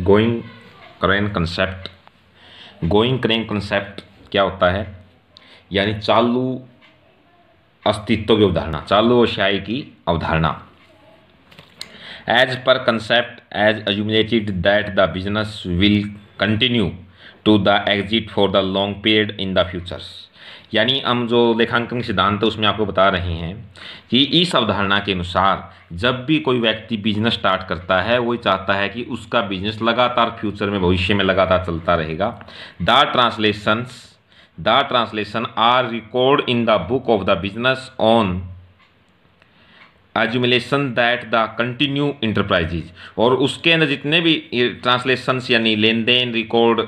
Going concern concept going concern concept क्या होता है यानी चालू अस्तित्व की अवधारणा चालू व्यवसाय की अवधारणा as per concept as assumed that the business will continue to the exit for the long period in the futures यानी हम जो लेखांकन सिद्धांत है उसमें आपको बता रहे हैं कि इस अवधारणा के अनुसार जब भी कोई व्यक्ति बिजनेस स्टार्ट करता है वो चाहता है कि उसका बिजनेस लगातार फ्यूचर में भविष्य में लगातार चलता रहेगा the translations the translation are record in the book of the business on assumption that the continue enterprises और उसके अंदर जितने भी ट्रांसलेशंस यानी लेन देन रिकॉर्ड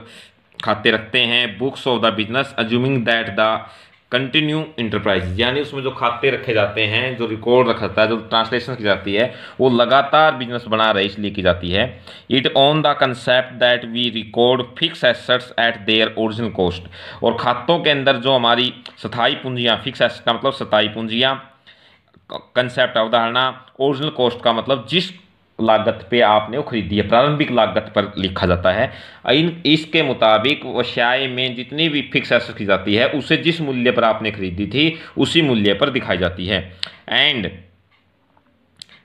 खाते रखते हैं books of the business assuming that the continue enterprise यानी उसमें जो खाते रखे जाते हैं जो रिकॉर्ड रखा जाता है जो ट्रांसलेशन की जाती है वो लगातार बिजनेस बना रहे इसलिए की जाती है it on the concept that we record fix assets at their original cost और खातों के अंदर जो हमारी स्थाई पूंजियाँ फिक्स एसेट का मतलब स्थाई पूंजियाँ कंसेप्ट अवधारणा ओरिजिनल कॉस्ट का मतलब जिस लागत पे आपने वो खरीदी है प्रारंभिक लागत पर लिखा जाता है इन इसके मुताबिक वश्याय में जितनी भी फिक्स एसेट की जाती है उसे जिस मूल्य पर आपने खरीदी थी उसी मूल्य पर दिखाई जाती है and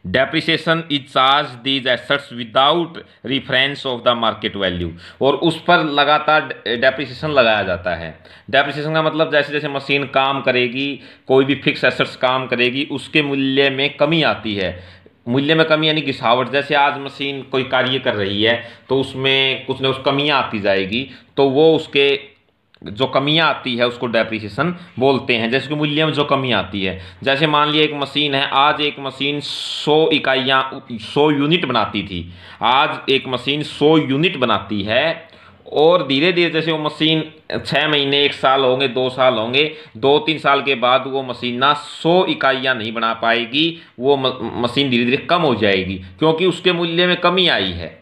depreciation is charge these assets without reference of the market value और उस पर लगातार डेप्रिसिएशन लगाया जाता है डेप्रिसिएशन का मतलब जैसे जैसे मशीन काम करेगी कोई भी फिक्स एसेट्स काम करेगी उसके मूल्य में कमी आती है मूल्य में कमी यानी गिसावट जैसे आज मशीन कोई कार्य कर रही है तो उसमें कुछ ना कुछ कमियाँ आती जाएगी तो वो उसके जो कमियाँ आती है उसको डेप्रिसिएशन बोलते हैं जैसे कि मूल्य में जो कमी आती है जैसे मान लिया एक मशीन है आज एक मशीन 100 इकाइयाँ 100 यूनिट बनाती थी आज एक मशीन 100 यूनिट बनाती है और धीरे धीरे जैसे वो मशीन छः महीने एक साल होंगे दो साल होंगे दो तीन साल के बाद वो मशीन ना सौ इकाइयाँ नहीं बना पाएगी वो मशीन धीरे धीरे कम हो जाएगी क्योंकि उसके मूल्य में कमी आई है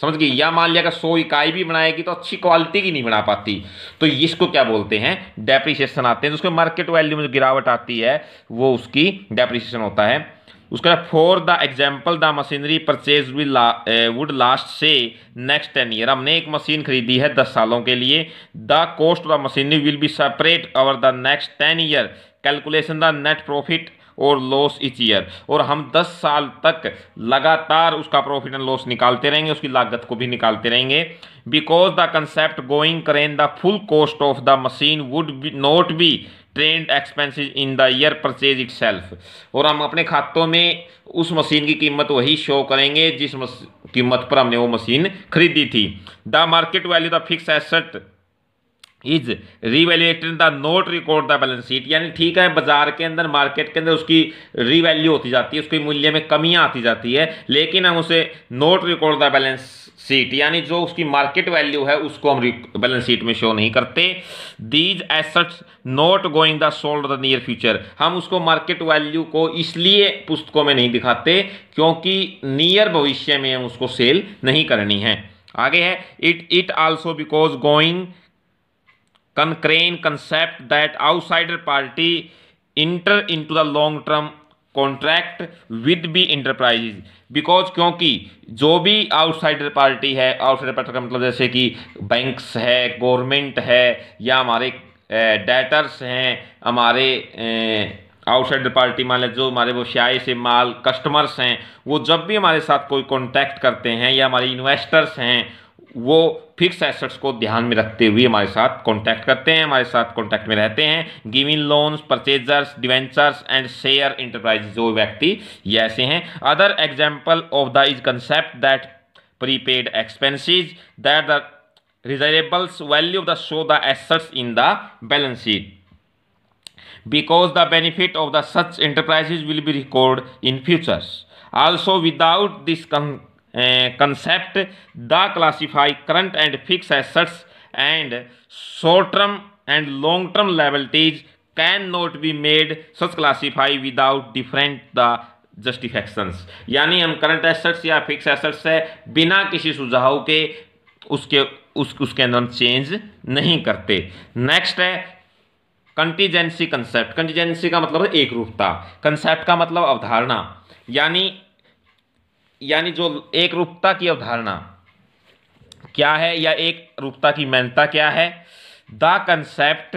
समझ गई या मान लिया अगर सौ इकाई भी बनाएगी तो अच्छी क्वालिटी की नहीं बना पाती तो इसको क्या बोलते हैं डेप्रिसिएशन आते हैं तो उसके मार्केट वैल्यू में जो गिरावट आती है वो उसकी डेप्रिसिएशन होता है उसके बाद for the example the machinery purchase would last से नेक्स्ट टेन ईयर हमने एक मशीन खरीदी है दस सालों के लिए the cost of the machinery will be separate over the next ten year calculation the net profit और लॉस इच ईयर और हम 10 साल तक लगातार उसका प्रॉफिट एंड लॉस निकालते रहेंगे उसकी लागत को भी निकालते रहेंगे because the concept going concern the full cost of the machine would be not be treated expenses in the year purchase it और हम अपने खातों में उस मशीन की कीमत वही शो करेंगे जिस कीमत पर हमने वो मशीन खरीदी थी the market value the fix asset is revaluated the not record the balance sheet यानी ठीक है बाजार के अंदर मार्केट के अंदर उसकी रीवैल्यू होती जाती है उसकी मूल्य में कमियां आती जाती है लेकिन हम उसे not record the balance sheet यानी जो उसकी मार्केट वैल्यू है उसको हम बैलेंस शीट में शो नहीं करते these assets not going the sold the near future हम उसको मार्केट वैल्यू को इसलिए पुस्तकों में नहीं दिखाते क्योंकि नियर भविष्य में हम उसको सेल नहीं करनी है आगे है it it also because going concept that outsider party enter into the long term contract with be enterprises because क्योंकि जो भी आउटसाइडर पार्टी है आउटसाइडर पार्टी का मतलब जैसे कि बैंक्स है गवर्नमेंट है या हमारे डेटर्स हैं हमारे आउटसाइडर पार्टी मान लें जो हमारे वो श्याय से माल कस्टमर्स हैं वो जब भी हमारे साथ कोई कॉन्टैक्ट करते हैं या हमारे इन्वेस्टर्स हैं वो फिक्स एसेट्स को ध्यान में रखते हुए हमारे साथ कांटेक्ट करते हैं हमारे साथ कांटेक्ट में रहते हैं giving loans purchasers debentures and share enterprise जो व्यक्ति ये ऐसे हैं other example of the is concept that prepaid expenses that the receivables value of the show the assets in the balance sheet because the benefit of the such enterprises will be record in futures also without this concept the classify current and fix assets and short term and long term liabilities can not be made such classify without different the justifications यानी हम current assets या fix assets से बिना किसी सुझाव के उसके उस उसके अंदर चेंज नहीं करते नेक्स्ट है कंटीजेंसी कंसेप्ट कंटीजेंसी का मतलब एक रूपता कंसेप्ट का मतलब अवधारणा यानी यानी जो एक रूपता की अवधारणा क्या है या एक रूपता की मैनता क्या है the concept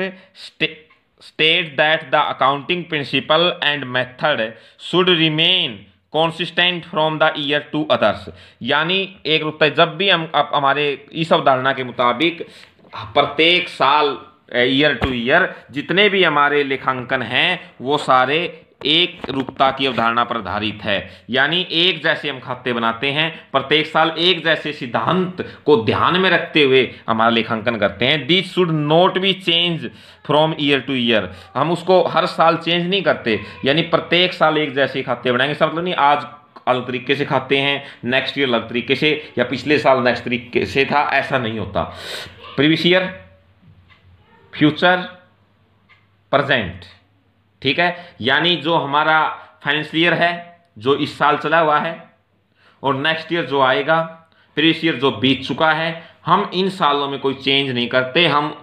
state that the accounting principle and method should remain consistent from the year to others यानी एक रूपता जब भी हम अब हमारे इस अवधारणा के मुताबिक प्रत्येक साल ईयर टू ईयर जितने भी हमारे लेखांकन हैं वो सारे एक रूपता की अवधारणा पर आधारित है यानी एक जैसे हम खाते बनाते हैं प्रत्येक साल एक जैसे सिद्धांत को ध्यान में रखते हुए हमारा लेखांकन करते हैं this should not be change from year to year हम उसको हर साल चेंज नहीं करते यानी प्रत्येक साल एक जैसे खाते बनाएंगे इसका मतलब नहीं आज अलग तरीके से खाते हैं नेक्स्ट ईयर अलग तरीके से या पिछले साल नेक्स्ट तरीके से था ऐसा नहीं होता प्रीवियस ईयर फ्यूचर प्रेजेंट ठीक है यानी जो हमारा फाइनेंशियल ईयर है जो इस साल चला हुआ है और नेक्स्ट ईयर जो आएगा प्रीवियस ईयर जो बीत चुका है हम इन सालों में कोई चेंज नहीं करते हम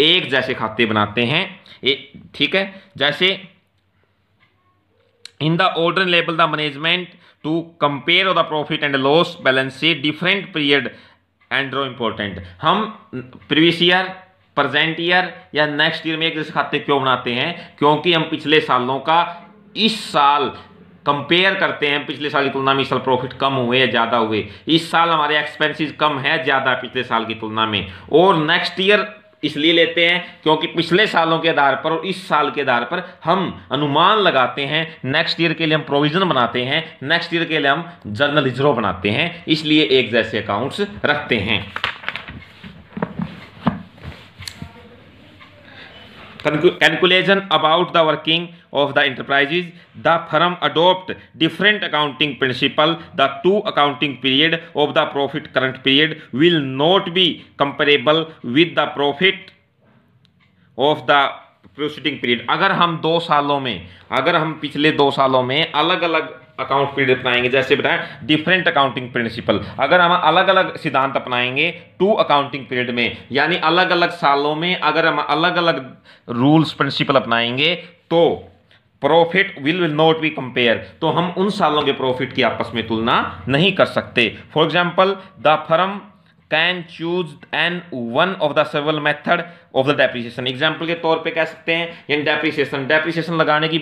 एक जैसे खाते बनाते हैं ठीक है जैसे in the order level the management to compare the profit and loss balance different period एंड्रो इंपॉर्टेंट हम प्रीवियस ईयर प्रेजेंट ईयर या नेक्स्ट ईयर में एक जैसे खाते क्यों बनाते हैं क्योंकि हम पिछले सालों का इस साल कंपेयर करते हैं पिछले साल की तुलना में इस साल प्रॉफिट कम हुए या ज़्यादा हुए इस साल हमारे एक्सपेंसेस कम है ज़्यादा पिछले साल की तुलना में और नेक्स्ट ईयर इसलिए लेते हैं क्योंकि पिछले सालों के आधार पर और इस साल के आधार पर हम अनुमान लगाते हैं नेक्स्ट ईयर के लिए हम प्रोविजन बनाते हैं नेक्स्ट ईयर के लिए हम जर्नल रिजर्व बनाते हैं इसलिए एक जैसे अकाउंट्स रखते हैं calculation about the working of the enterprises the firm adopt different accounting principle the to accounting period of the profit current period will not be comparable with the profit of the proceeding period अगर हम दो सालों में अगर हम पिछले दो सालों में अलग अलग अकाउंट पीरियड अपनाएंगे जैसे बताएं डिफरेंट अकाउंटिंग प्रिंसिपल अगर हम अलग अलग सिद्धांत अपनाएंगे टू अकाउंटिंग पीरियड में यानी अलग अलग सालों में अगर हम अलग अलग रूल्स प्रिंसिपल अपनाएंगे तो profit will will not be compare तो हम उन सालों के प्रॉफिट की आपस में तुलना नहीं कर सकते for example the firm can choose an one of the several method of the depreciation example के तौर पे कह सकते हैं यानी डेप्रिसिएशन डेप्रिसिएशन लगाने की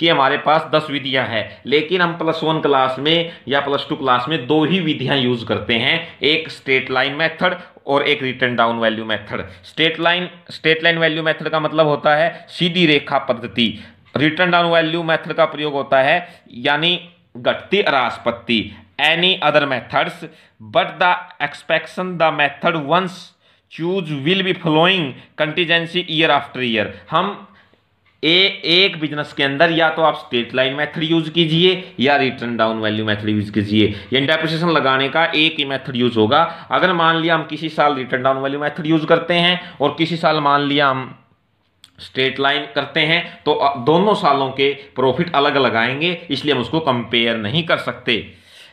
कि हमारे पास दस विधियां हैं लेकिन हम प्लस वन क्लास में या प्लस टू क्लास में दो ही विधियां यूज करते हैं एक स्ट्रेट लाइन मेथड और एक written down value method straight line straight line value method का मतलब होता है सीधी रेखा पद्धति रिटर्न डाउन वैल्यू मेथड का प्रयोग होता है यानी घटती अरास्पत्ति any other methods but the expansion the method once choose will be following contingency year after year हम ए एक बिजनेस के अंदर या तो आप स्टेट लाइन मेथड यूज कीजिए या written down value method use कीजिए या इंटरप्रिटेशन लगाने का एक ही मेथड यूज होगा अगर मान लिया हम किसी साल written down value method use करते हैं और किसी साल मान लिया हम स्ट्रेट लाइन करते हैं तो दोनों सालों के प्रॉफिट अलग लगाएंगे इसलिए हम उसको कंपेयर नहीं कर सकते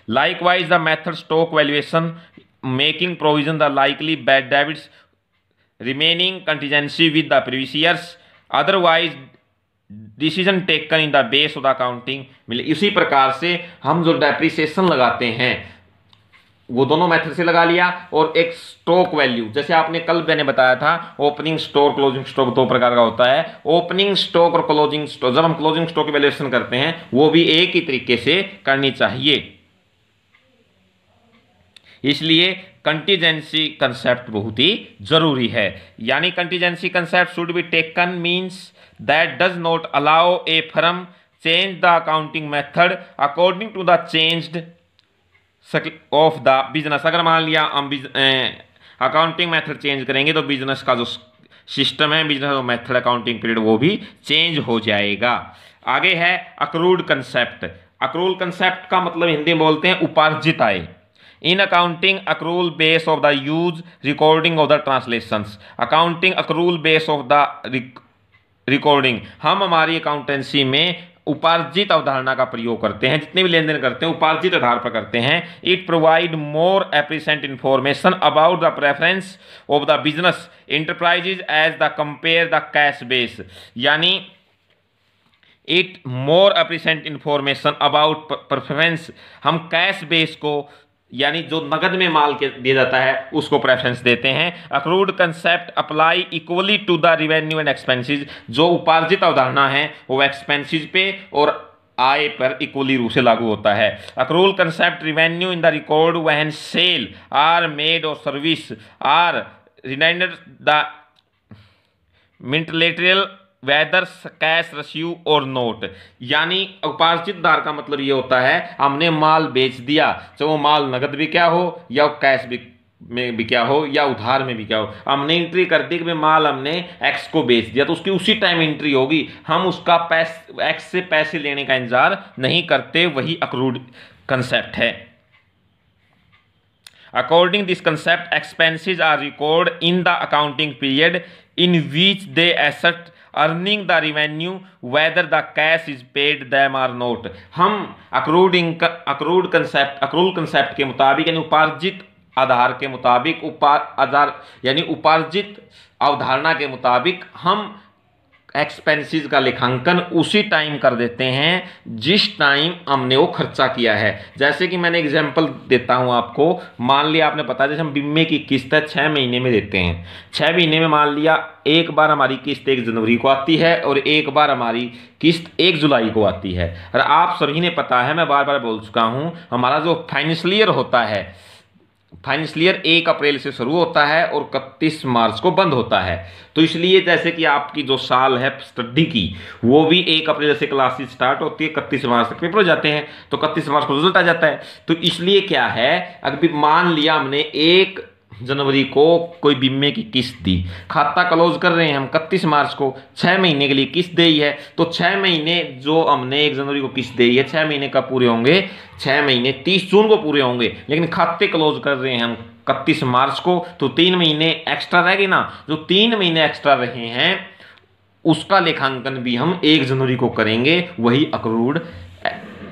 Likewise, the method stock valuation making provision the likely bad debts remaining contingency with the previous years. Otherwise, decision taken in the base of the accounting मिले इसी प्रकार से हम जो डेप्रिसिएशन लगाते हैं वो दोनों मेथड से लगा लिया और एक स्टॉक वैल्यू जैसे आपने कल मैंने बताया था ओपनिंग स्टॉक क्लोजिंग स्टॉक दो प्रकार का होता है ओपनिंग स्टॉक और क्लोजिंग स्टॉक जब हम क्लोजिंग स्टॉक की वैल्यूएशन करते हैं वो भी एक ही तरीके से करनी चाहिए इसलिए कंटीजेंसी कंसेप्ट बहुत ही जरूरी है यानी contingency concept should be taken means that does not allow a firm change the accounting method according to the changed of the business अगर मान लिया हम अकाउंटिंग मेथड चेंज करेंगे तो बिजनेस का जो सिस्टम है बिजनेस और मेथड अकाउंटिंग पीरियड वो भी चेंज हो जाएगा आगे है अक्रूड कंसेप्ट अक्रूल कंसेप्ट का मतलब हिंदी में बोलते हैं उपार्जित आय in accounting accrual base of the use recording of the translations accounting accrual base of the recording हम हमारी अकाउंटेंसी में उपार्जित अवधारणा का प्रयोग करते हैं जितने भी लेन देन करते हैं उपार्जित आधार पर करते हैं it provide more apparent information about the preference of the business enterprises as the compare the cash base यानी it more apparent information about preference हम कैश बेस को यानी जो नगद में माल के दिया जाता है उसको प्रेफरेंस देते हैं accrued concept apply equally to the revenue and expenses जो उपार्जित अवधारणा है वो एक्सपेंसेस पे और आय पर इक्वली रूप से लागू होता है accrual concept revenue in the record when sale are made और सर्विस आर रिमाइंडर द मिंटलेटरियल वेदर कैश रसीू और नोट यानी उपार्जित दार का मतलब ये होता है हमने माल बेच दिया चाहे वो माल नगद भी क्या हो या कैश भी में भी क्या हो या उधार में भी क्या हो हमने एंट्री कर दी कि माल हमने एक्स को बेच दिया तो उसकी उसी टाइम एंट्री होगी हम उसका पैस एक्स से पैसे लेने का इंतजार नहीं करते वही अक्रूड कंसेप्ट है according this concept expenses are record in the accounting period in which they asset earning the revenue whether the cash is paid them are not हम accrued accrued concept accrued concept के मुताबिक यानी उपार्जित आधार के मुताबिक उपा आधार यानी उपार्जित अवधारणा के मुताबिक हम एक्सपेंसेस का लेखांकन उसी टाइम कर देते हैं जिस टाइम हमने वो खर्चा किया है जैसे कि मैंने एग्जांपल देता हूँ आपको मान लिया आपने पता जैसे हम बीमे की किस्त है छः महीने में देते हैं छः महीने में मान लिया एक बार हमारी किस्त एक जनवरी को आती है और एक बार हमारी किस्त एक जुलाई को आती है और आप सभी ने पता है मैं बार बार बोल चुका हूँ हमारा जो फाइनेंशियल ईयर होता है फाइनेंशियल ईयर एक अप्रैल से शुरू होता है और इकतीस मार्च को बंद होता है तो इसलिए जैसे कि आपकी जो साल है स्टडी की वो भी एक अप्रैल से क्लासेस स्टार्ट होती है इकतीस मार्च तक पेपर हो जाते हैं तो इकतीस मार्च को रिजल्ट आ जाता है तो इसलिए क्या है अगर मान लिया हमने एक जनवरी को कोई बीमे की किस्त दी खाता क्लोज कर रहे हैं हम इकतीस मार्च को छः महीने के लिए किस्त दी है तो छः महीने जो हमने एक जनवरी को किस्त दी है छः महीने का पूरे होंगे छः महीने तीस जून को पूरे होंगे लेकिन खाते क्लोज कर रहे हैं हम इकतीस मार्च को तो तीन महीने एक्स्ट्रा रह गए ना जो तीन महीने एक्स्ट्रा रहे हैं उसका लेखांकन भी हम एक जनवरी को करेंगे वही अक्रूड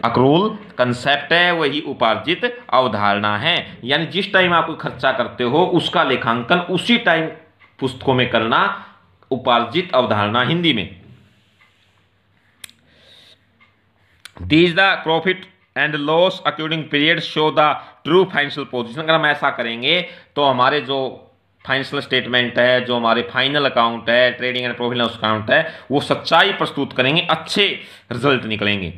अक्रूल कंसेप्ट है वही उपार्जित अवधारणा है यानी जिस टाइम आप खर्चा करते हो उसका लेखांकन उसी टाइम पुस्तकों में करना उपार्जित अवधारणा हिंदी में these the profit and loss accounting period show the true financial position अगर हम ऐसा करेंगे तो हमारे जो फाइनेंशियल स्टेटमेंट है जो हमारे फाइनल अकाउंट है ट्रेडिंग एंड प्रॉफिट अकाउंट है वो सच्चाई प्रस्तुत करेंगे अच्छे रिजल्ट निकलेंगे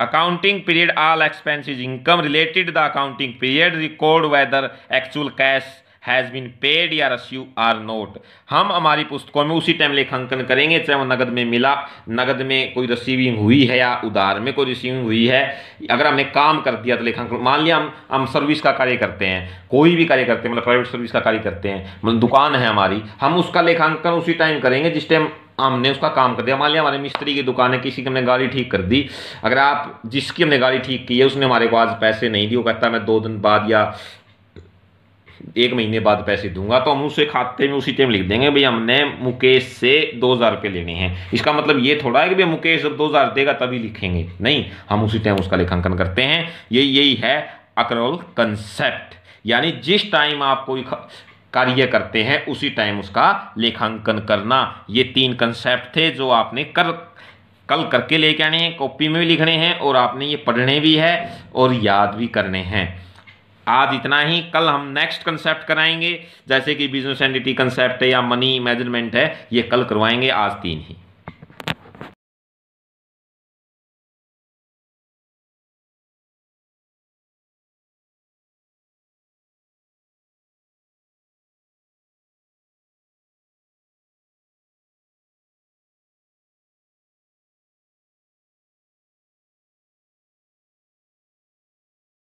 accounting period all expenses income related the accounting period record record actual cash has been paid या रस्यू आर नोट हम हमारी पुस्तकों में उसी टाइम लेखांकन करेंगे चाहे वो नगद में मिला नगद में कोई रिसीविंग हुई है या उधार में कोई रिसीविंग हुई है अगर हमने काम कर दिया तो लेखांकन मान लिया हम हम सर्विस का कार्य करते हैं कोई भी कार्य करते हैं मतलब प्राइवेट सर्विस का कार्य करते हैं मतलब दुकान है हमारी हम उसका लेखांकन उसी टाइम करेंगे जिस टाइम हमने उसका काम कर दिया मान लिया हमारे मिस्त्री की दुकान है किसी की हमने गाड़ी ठीक कर दी अगर आप जिसकी हमने गाड़ी ठीक की है उसने हमारे को आज पैसे नहीं दिए वो कहता मैं दो दिन बाद या एक महीने बाद पैसे दूंगा तो हम उसे खाते में उसी टाइम लिख देंगे भाई हमने मुकेश से दो हज़ार रुपये लेने हैं इसका मतलब ये थोड़ा है कि भाई मुकेश जब दो हज़ार देगा तभी लिखेंगे नहीं हम उसी टाइम उसका लेखांकन करते हैं यही यही है अक्रॉल कंसेप्ट यानी जिस टाइम आप कोई कार्य करते हैं उसी टाइम उसका लेखांकन करना ये तीन कंसेप्ट थे जो आपने कर कल करके लेके आने हैं कॉपी में भी लिखने हैं और आपने ये पढ़ने भी है और याद भी करने हैं आज इतना ही कल हम नेक्स्ट कंसेप्ट कराएंगे जैसे कि बिजनेस एंडिटी कंसेप्ट है या मनी मैजरमेंट है ये कल करवाएंगे आज तीन ही